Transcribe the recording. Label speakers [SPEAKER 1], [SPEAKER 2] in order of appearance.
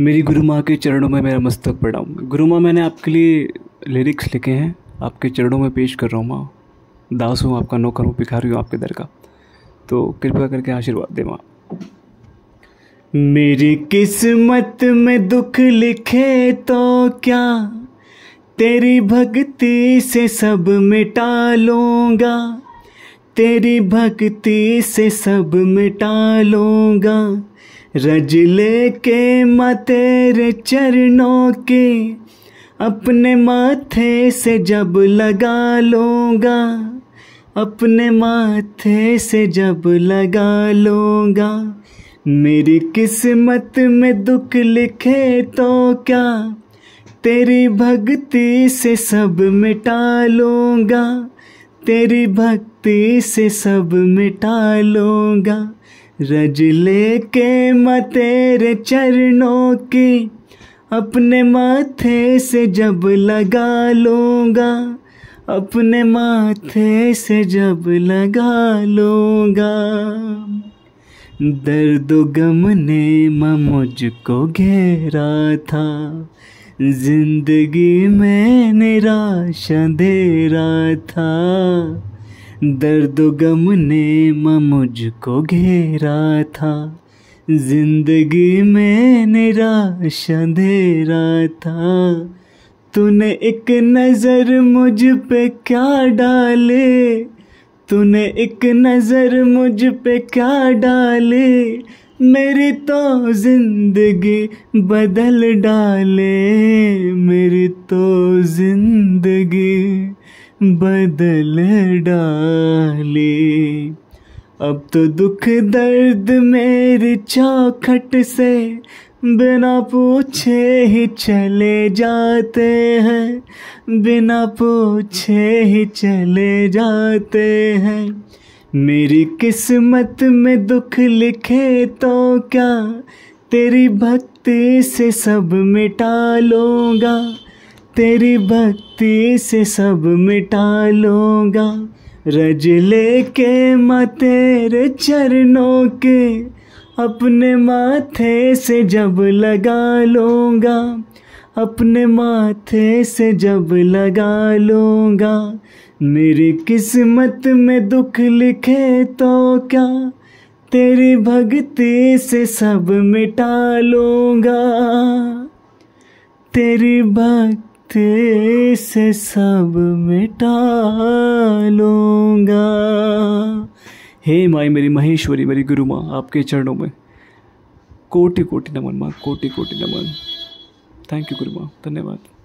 [SPEAKER 1] मेरी गुरु माँ के चरणों में मेरा मस्तक पड़ा गुरु माँ मैंने आपके लिए लिरिक्स लिखे हैं आपके चरणों में पेश कर रहा हूँ माँ दास हूँ आपका नौकर हूँ भिखारी हूँ आपके दर का तो कृपया करके आशीर्वाद दे माँ मेरी किस्मत
[SPEAKER 2] में दुख लिखे तो क्या तेरी भक्ति से सब मिटा लूँगा तेरी भक्ति से सब मिटा लूँगा रज ले के माँ तेरे चरणों के अपने माथे से जब लगा लूँगा अपने माथे से जब लगा लूँगा मेरी किस्मत में दुख लिखे तो क्या तेरी भक्ति से सब मिटा लूँगा तेरी भक्ति से सब मिटा लूँगा रज ले के मैं तेरे चरणों की अपने माथे से जब लगा लूँगा अपने माथे से जब लगा लूँगा दर्द गम ने मैं
[SPEAKER 1] मुझको
[SPEAKER 2] घेरा था जिंदगी में निराशा दे रहा था दर्द गम ने मुझको घेरा था जिंदगी में निराश अंधेरा था तूने एक नज़र मुझ पे क्या डाले तूने एक नज़र मुझ पे क्या डाले मेरी तो जिंदगी बदल डाले मेरी तो जिंदगी बदल डाले अब तो दुख दर्द मेरे चाखट से बिना पूछे ही चले जाते हैं बिना पूछे ही चले जाते हैं मेरी किस्मत में दुख लिखे तो क्या तेरी भक्ति से सब मिटा लूँगा तेरी भक्ति से सब मिटा लूँगा रज के मैं तेरे चरणों के अपने माथे से जब लगा लूँगा अपने माथे से जब लगा लूँगा मेरी किस्मत में दुख लिखे तो क्या तेरी भक्ति से सब मिटा लूँगा तेरी भक्ति तेरे से सब
[SPEAKER 1] मिटा लूँगा हे माई मेरी महेश्वरी मेरी गुरु माँ आपके चरणों में कोटि कोटि नमन माँ कोटि कोटि नमन थैंक यू गुरु माँ धन्यवाद